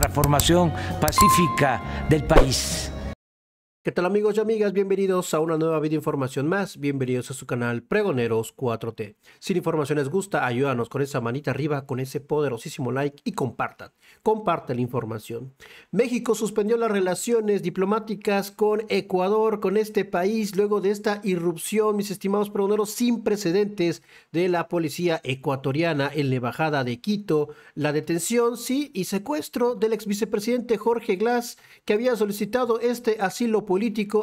transformación pacífica del país. ¿Qué tal amigos y amigas? Bienvenidos a una nueva video información más. Bienvenidos a su canal Pregoneros 4T. Si la información les gusta, ayúdanos con esa manita arriba, con ese poderosísimo like y compartan. Compartan la información. México suspendió las relaciones diplomáticas con Ecuador, con este país, luego de esta irrupción, mis estimados pregoneros, sin precedentes de la policía ecuatoriana en la embajada de Quito, la detención, sí, y secuestro del ex vicepresidente Jorge Glass, que había solicitado este asilo político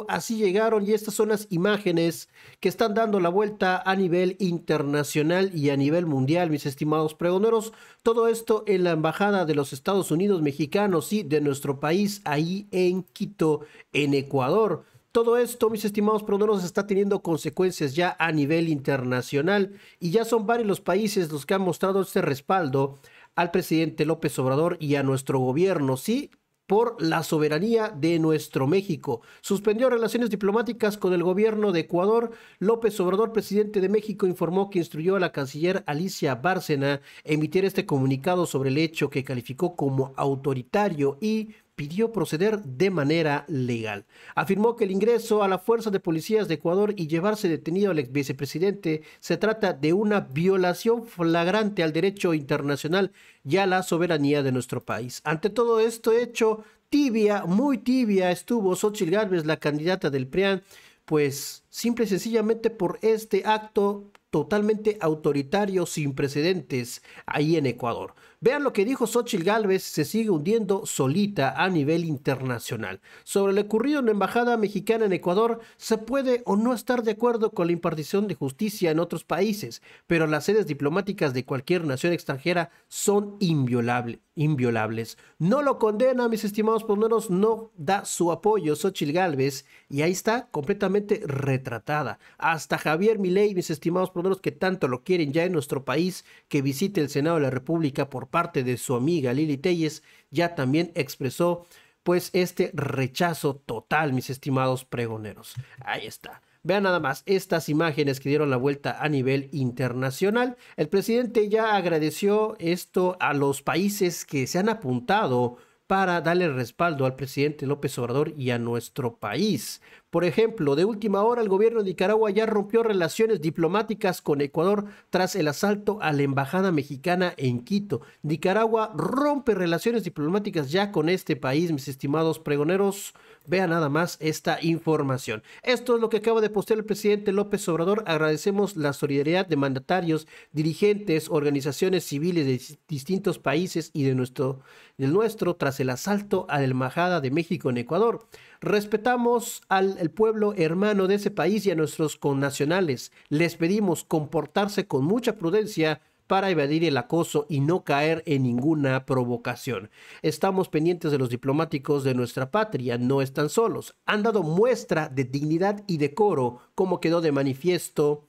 así llegaron y estas son las imágenes que están dando la vuelta a nivel internacional y a nivel mundial, mis estimados pregoneros. Todo esto en la Embajada de los Estados Unidos mexicanos y de nuestro país, ahí en Quito, en Ecuador. Todo esto, mis estimados pregoneros, está teniendo consecuencias ya a nivel internacional y ya son varios los países los que han mostrado este respaldo al presidente López Obrador y a nuestro gobierno. Sí, por la soberanía de nuestro México. Suspendió relaciones diplomáticas con el gobierno de Ecuador. López Obrador, presidente de México, informó que instruyó a la canciller Alicia Bárcena emitir este comunicado sobre el hecho que calificó como autoritario y pidió proceder de manera legal. Afirmó que el ingreso a la fuerza de policías de Ecuador y llevarse detenido al ex vicepresidente se trata de una violación flagrante al derecho internacional y a la soberanía de nuestro país. Ante todo esto hecho, tibia, muy tibia estuvo Xochitl Gálvez, la candidata del PRIAN, pues simple y sencillamente por este acto totalmente autoritario sin precedentes ahí en Ecuador. Vean lo que dijo Xochitl Gálvez, se sigue hundiendo solita a nivel internacional. Sobre lo ocurrido en la Embajada Mexicana en Ecuador, se puede o no estar de acuerdo con la impartición de justicia en otros países, pero las sedes diplomáticas de cualquier nación extranjera son inviolables. No lo condena, mis estimados poneros, no da su apoyo Xochitl Gálvez y ahí está completamente retratada. Hasta Javier Milei, mis estimados poneros que tanto lo quieren ya en nuestro país, que visite el Senado de la República por parte de su amiga Lili Telles, ya también expresó pues este rechazo total, mis estimados pregoneros. Ahí está. Vean nada más estas imágenes que dieron la vuelta a nivel internacional. El presidente ya agradeció esto a los países que se han apuntado para darle respaldo al presidente López Obrador y a nuestro país. Por ejemplo, de última hora el gobierno de Nicaragua ya rompió relaciones diplomáticas con Ecuador tras el asalto a la embajada mexicana en Quito. Nicaragua rompe relaciones diplomáticas ya con este país, mis estimados pregoneros. Vean nada más esta información. Esto es lo que acaba de postear el presidente López Obrador. Agradecemos la solidaridad de mandatarios, dirigentes, organizaciones civiles de distintos países y de nuestro, del nuestro tras el asalto a la embajada de México en Ecuador. Respetamos al pueblo hermano de ese país y a nuestros connacionales. Les pedimos comportarse con mucha prudencia para evadir el acoso y no caer en ninguna provocación. Estamos pendientes de los diplomáticos de nuestra patria, no están solos. Han dado muestra de dignidad y decoro, como quedó de manifiesto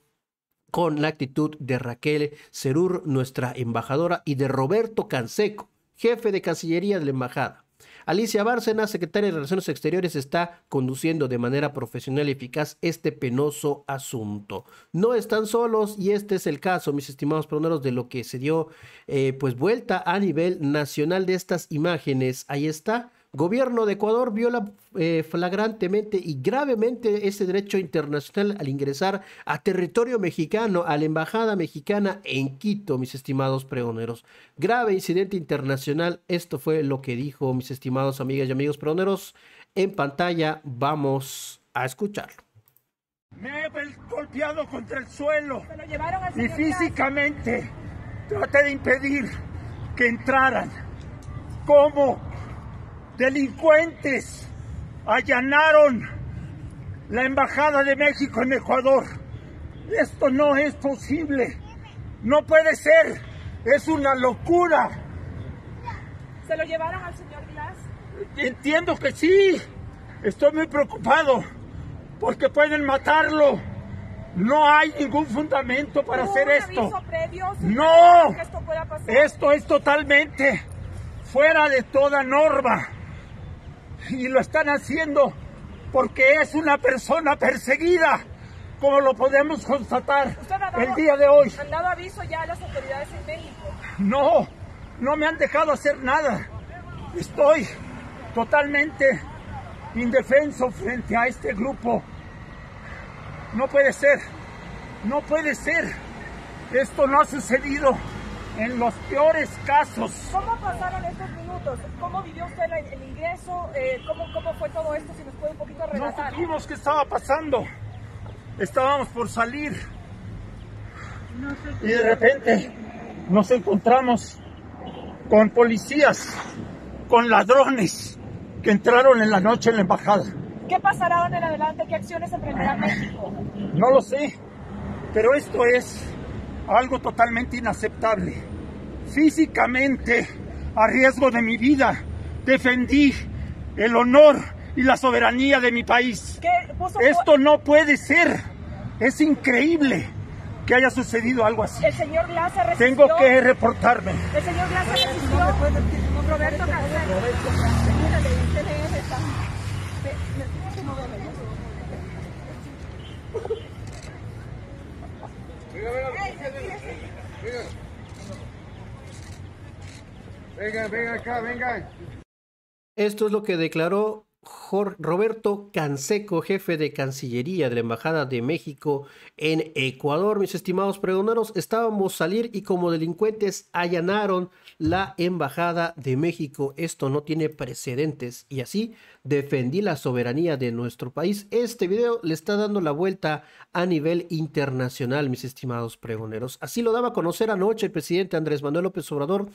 con la actitud de Raquel Cerur, nuestra embajadora, y de Roberto Canseco, jefe de Cancillería de la Embajada. Alicia Bárcena, secretaria de Relaciones Exteriores, está conduciendo de manera profesional y eficaz este penoso asunto. No están solos y este es el caso, mis estimados proneros, de lo que se dio eh, pues vuelta a nivel nacional de estas imágenes. Ahí está Gobierno de Ecuador viola eh, flagrantemente y gravemente ese derecho internacional al ingresar a territorio mexicano, a la embajada mexicana en Quito, mis estimados pregoneros. Grave incidente internacional, esto fue lo que dijo, mis estimados amigas y amigos pregoneros. En pantalla vamos a escucharlo. Me he golpeado contra el suelo y físicamente traté de impedir que entraran. ¿Cómo? delincuentes allanaron la Embajada de México en Ecuador. Esto no es posible. No puede ser. Es una locura. ¿Se lo llevaron al señor Glass? Entiendo que sí. Estoy muy preocupado porque pueden matarlo. No hay ningún fundamento para hacer esto. no, esto es totalmente fuera de toda norma y lo están haciendo porque es una persona perseguida, como lo podemos constatar el día de hoy. ¿Han dado aviso ya a las autoridades en México? No, no me han dejado hacer nada. Estoy totalmente indefenso frente a este grupo. No puede ser, no puede ser. Esto no ha sucedido en los peores casos. ¿Cómo pasaron estos minutos? ¿Cómo vivió usted el, ingreso? Eh, ¿cómo, ¿cómo, fue todo esto? Si nos puede un poquito relatar. No supimos qué estaba pasando. Estábamos por salir. y de repente nos encontramos con policías, con ladrones que entraron en la noche en la embajada. ¿Qué pasará en adelante? ¿Qué acciones emprenderá México? No lo sé, pero esto es algo totalmente inaceptable. Físicamente, a riesgo de mi vida, defendí el honor y la soberanía de mi país. Esto no puede ser. Es increíble que haya sucedido algo así. señor Tengo que reportarme. El señor Venga, venga acá, venga. Esto es lo que declaró Roberto Canseco, jefe de Cancillería de la Embajada de México en Ecuador. Mis estimados pregoneros, estábamos salir y como delincuentes allanaron la Embajada de México. Esto no tiene precedentes y así defendí la soberanía de nuestro país. Este video le está dando la vuelta a nivel internacional, mis estimados pregoneros. Así lo daba a conocer anoche el presidente Andrés Manuel López Obrador.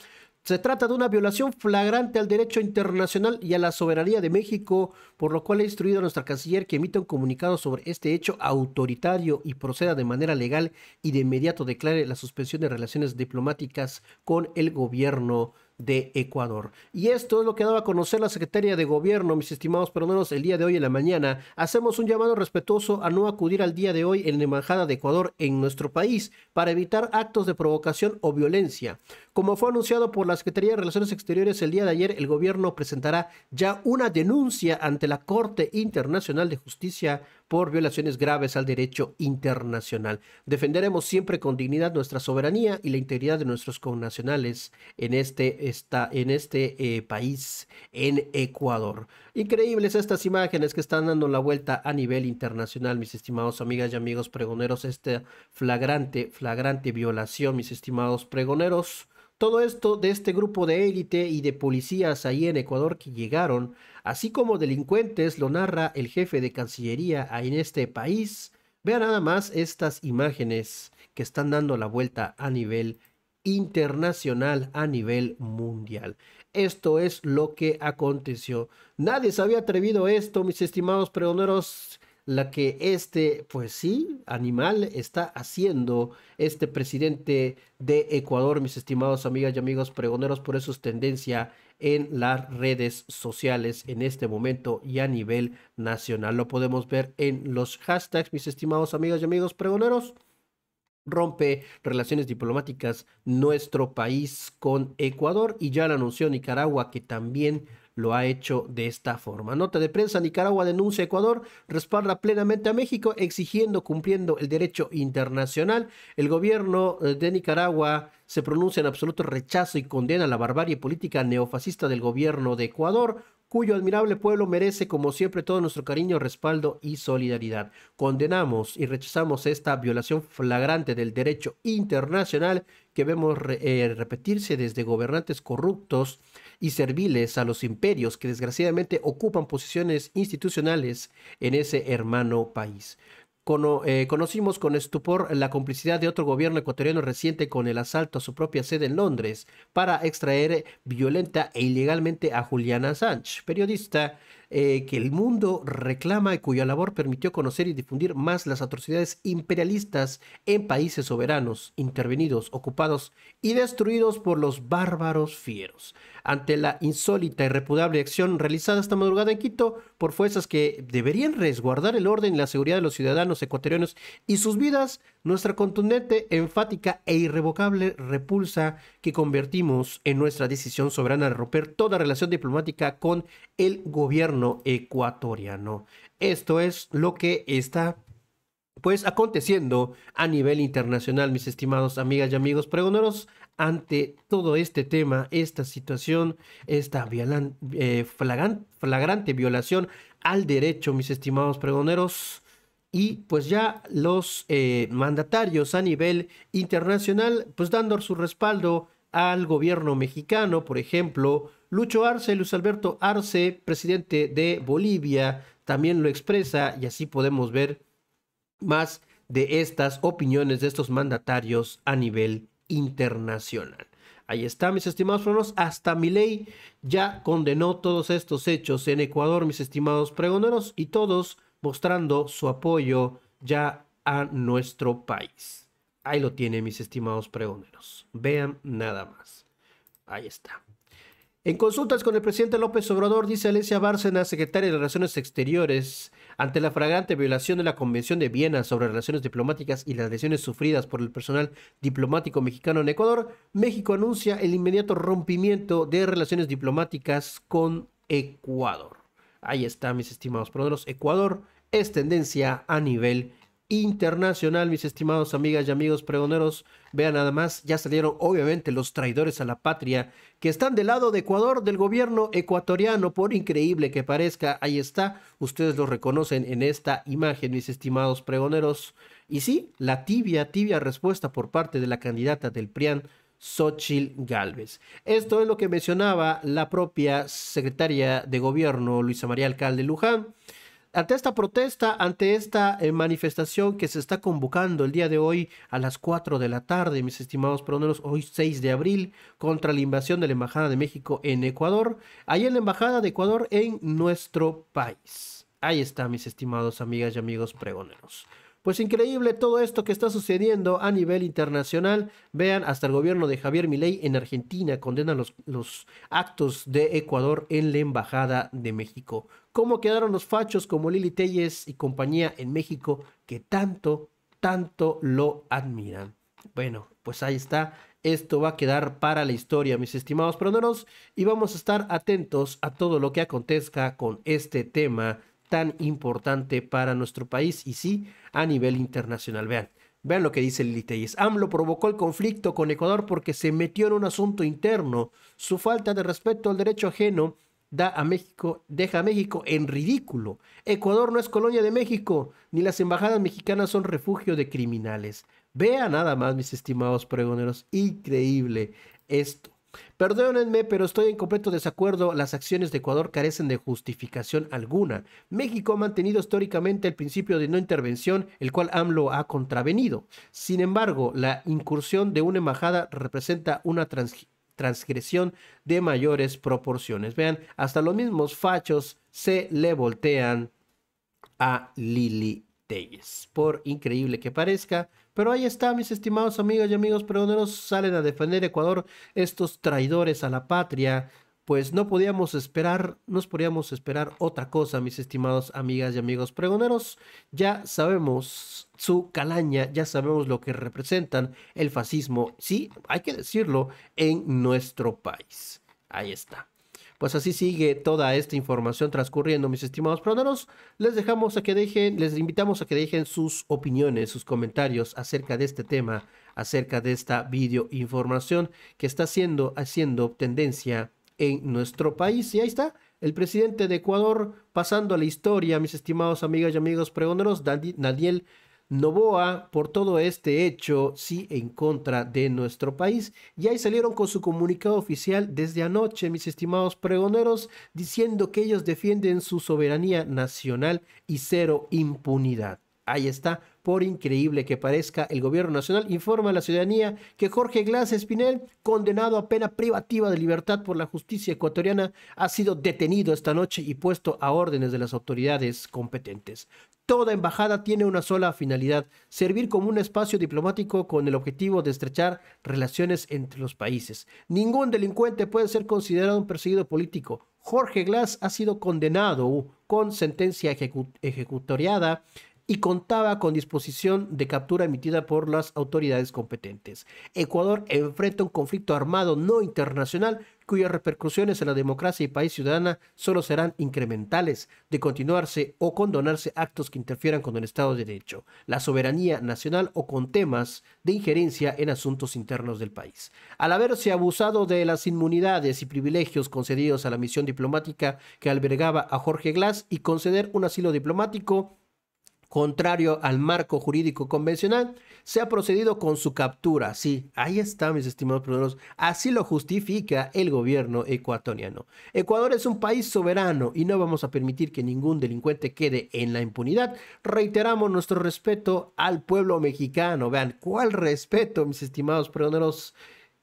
Se trata de una violación flagrante al derecho internacional y a la soberanía de México por lo cual he instruido a nuestra canciller que emita un comunicado sobre este hecho autoritario y proceda de manera legal y de inmediato declare la suspensión de relaciones diplomáticas con el gobierno de Ecuador. Y esto es lo que daba a conocer la Secretaría de Gobierno, mis estimados peruanos, el día de hoy en la mañana. Hacemos un llamado respetuoso a no acudir al día de hoy en la Embajada de Ecuador en nuestro país para evitar actos de provocación o violencia. Como fue anunciado por la Secretaría de Relaciones Exteriores el día de ayer, el gobierno presentará ya una denuncia ante la Corte Internacional de Justicia por violaciones graves al derecho internacional. Defenderemos siempre con dignidad nuestra soberanía y la integridad de nuestros connacionales en este, en este eh, país, en Ecuador. Increíbles estas imágenes que están dando la vuelta a nivel internacional, mis estimados amigas y amigos pregoneros, esta flagrante, flagrante violación, mis estimados pregoneros todo esto de este grupo de élite y de policías ahí en Ecuador que llegaron, así como delincuentes, lo narra el jefe de Cancillería ahí en este país. Vean nada más estas imágenes que están dando la vuelta a nivel internacional, a nivel mundial. Esto es lo que aconteció. Nadie se había atrevido a esto, mis estimados pregoneros la que este, pues sí, animal está haciendo este presidente de Ecuador, mis estimados amigas y amigos pregoneros, por eso es tendencia en las redes sociales en este momento y a nivel nacional. Lo podemos ver en los hashtags, mis estimados amigas y amigos pregoneros rompe relaciones diplomáticas nuestro país con Ecuador y ya lo anunció Nicaragua que también lo ha hecho de esta forma. Nota de prensa, Nicaragua denuncia a Ecuador, respalda plenamente a México exigiendo cumpliendo el derecho internacional. El gobierno eh, de Nicaragua se pronuncia en absoluto rechazo y condena la barbarie política neofascista del gobierno de Ecuador cuyo admirable pueblo merece, como siempre, todo nuestro cariño, respaldo y solidaridad. Condenamos y rechazamos esta violación flagrante del derecho internacional que vemos eh, repetirse desde gobernantes corruptos y serviles a los imperios que desgraciadamente ocupan posiciones institucionales en ese hermano país. Eh, conocimos con estupor la complicidad de otro gobierno ecuatoriano reciente con el asalto a su propia sede en Londres para extraer violenta e ilegalmente a Juliana Sánchez, periodista eh, que el mundo reclama y cuya labor permitió conocer y difundir más las atrocidades imperialistas en países soberanos, intervenidos, ocupados y destruidos por los bárbaros fieros ante la insólita y e repudable acción realizada esta madrugada en Quito por fuerzas que deberían resguardar el orden y la seguridad de los ciudadanos ecuatorianos y sus vidas, nuestra contundente, enfática e irrevocable repulsa que convertimos en nuestra decisión soberana de romper toda relación diplomática con el gobierno ecuatoriano. Esto es lo que está pues aconteciendo a nivel internacional, mis estimados amigas y amigos pregoneros ante todo este tema, esta situación, esta eh, flagrante violación al derecho, mis estimados pregoneros. Y pues ya los eh, mandatarios a nivel internacional, pues dando su respaldo al gobierno mexicano, por ejemplo, Lucho Arce, Luis Alberto Arce, presidente de Bolivia, también lo expresa y así podemos ver más de estas opiniones de estos mandatarios a nivel internacional. Ahí está, mis estimados pregoneros. Hasta mi ley ya condenó todos estos hechos en Ecuador, mis estimados pregoneros, y todos mostrando su apoyo ya a nuestro país. Ahí lo tiene, mis estimados pregoneros. Vean nada más. Ahí está. En consultas con el presidente López Obrador, dice Alicia Bárcena, secretaria de Relaciones Exteriores, ante la fragante violación de la Convención de Viena sobre Relaciones Diplomáticas y las lesiones sufridas por el personal diplomático mexicano en Ecuador, México anuncia el inmediato rompimiento de relaciones diplomáticas con Ecuador. Ahí está, mis estimados pronoros. Ecuador es tendencia a nivel internacional, mis estimados amigas y amigos pregoneros. Vean nada más, ya salieron obviamente los traidores a la patria que están del lado de Ecuador, del gobierno ecuatoriano, por increíble que parezca. Ahí está, ustedes lo reconocen en esta imagen, mis estimados pregoneros. Y sí, la tibia, tibia respuesta por parte de la candidata del PRIAN, Xochil Gálvez. Esto es lo que mencionaba la propia secretaria de gobierno, Luisa María Alcalde Luján ante esta protesta, ante esta eh, manifestación que se está convocando el día de hoy a las 4 de la tarde, mis estimados pregoneros, hoy 6 de abril, contra la invasión de la Embajada de México en Ecuador, ahí en la Embajada de Ecuador en nuestro país. Ahí está, mis estimados amigas y amigos pregoneros. Pues increíble todo esto que está sucediendo a nivel internacional. Vean, hasta el gobierno de Javier Milei en Argentina condena los, actos de Ecuador en la Embajada de México. ¿Cómo quedaron los fachos como Lili Telles y compañía en México que tanto, tanto lo admiran? Bueno, pues ahí está. Esto va a quedar para la historia, mis estimados prononos, y vamos a estar atentos a todo lo que acontezca con este tema tan importante para nuestro país y sí a nivel internacional. Vean, vean lo que dice Lili AMLO provocó el conflicto con Ecuador porque se metió en un asunto interno. Su falta de respeto al derecho ajeno da a México, deja a México en ridículo. Ecuador no es colonia de México, ni las embajadas mexicanas son refugio de criminales. Vea nada más, mis estimados pregoneros, increíble esto. Perdónenme, pero estoy en completo desacuerdo. Las acciones de Ecuador carecen de justificación alguna. México ha mantenido históricamente el principio de no intervención, el cual AMLO ha contravenido. Sin embargo, la incursión de una embajada representa una transgresión de mayores proporciones. Vean, hasta los mismos fachos se le voltean a Lili Telles. Por increíble que parezca, pero ahí está, mis estimados amigos y amigos pregoneros, salen a defender Ecuador estos traidores a la patria. Pues no podíamos esperar, nos podíamos esperar otra cosa, mis estimados amigas y amigos pregoneros. Ya sabemos su calaña, ya sabemos lo que representan el fascismo, sí, hay que decirlo, en nuestro país. Ahí está. Pues así sigue toda esta información transcurriendo, mis estimados pregoneros. Les dejamos a que dejen, les invitamos a que dejen sus opiniones, sus comentarios acerca de este tema, acerca de esta videoinformación que está siendo, haciendo tendencia en nuestro país. Y ahí está, el presidente de Ecuador pasando a la historia, mis estimados amigas y amigos pregoneros, Daniel Novoa, por todo este hecho, sí en contra de nuestro país. Y ahí salieron con su comunicado oficial desde anoche, mis estimados pregoneros, diciendo que ellos defienden su soberanía nacional y cero impunidad. Ahí está, por increíble que parezca, el gobierno nacional informa a la ciudadanía que Jorge Glass Espinel, condenado a pena privativa de libertad por la justicia ecuatoriana, ha sido detenido esta noche y puesto a órdenes de las autoridades competentes. Toda embajada tiene una sola finalidad, servir como un espacio diplomático con el objetivo de estrechar relaciones entre los países. Ningún delincuente puede ser considerado un perseguido político. Jorge Glass ha sido condenado con sentencia ejecutoriada y contaba con disposición de captura emitida por las autoridades competentes. Ecuador enfrenta un conflicto armado no internacional cuyas repercusiones en la democracia y país ciudadana solo serán incrementales de continuarse o condonarse actos que interfieran con el Estado de Derecho, la soberanía nacional o con temas de injerencia en asuntos internos del país. Al haberse abusado de las inmunidades y privilegios concedidos a la misión diplomática que albergaba a Jorge Glass y conceder un asilo diplomático, contrario al marco jurídico convencional, se ha procedido con su captura. Sí, ahí está, mis estimados perdoneros. Así lo justifica el gobierno ecuatoriano. Ecuador es un país soberano y no vamos a permitir que ningún delincuente quede en la impunidad. Reiteramos nuestro respeto al pueblo mexicano. Vean, cuál respeto, mis estimados perdoneros,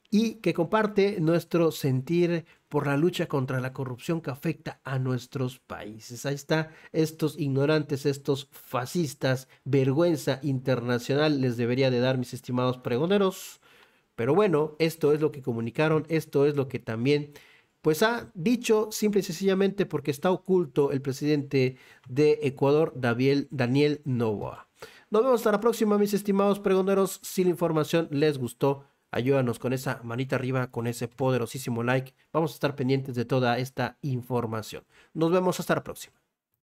y que comparte nuestro sentir por la lucha contra la corrupción que afecta a nuestros países. Ahí está, estos ignorantes, estos fascistas, vergüenza internacional les debería de dar, mis estimados pregoneros. Pero bueno, esto es lo que comunicaron, esto es lo que también pues ha dicho simple y sencillamente porque está oculto el presidente de Ecuador, Daniel Novoa. Nos vemos hasta la próxima, mis estimados pregoneros. Si la información les gustó, Ayúdanos con esa manita arriba, con ese poderosísimo like. Vamos a estar pendientes de toda esta información. Nos vemos hasta la próxima.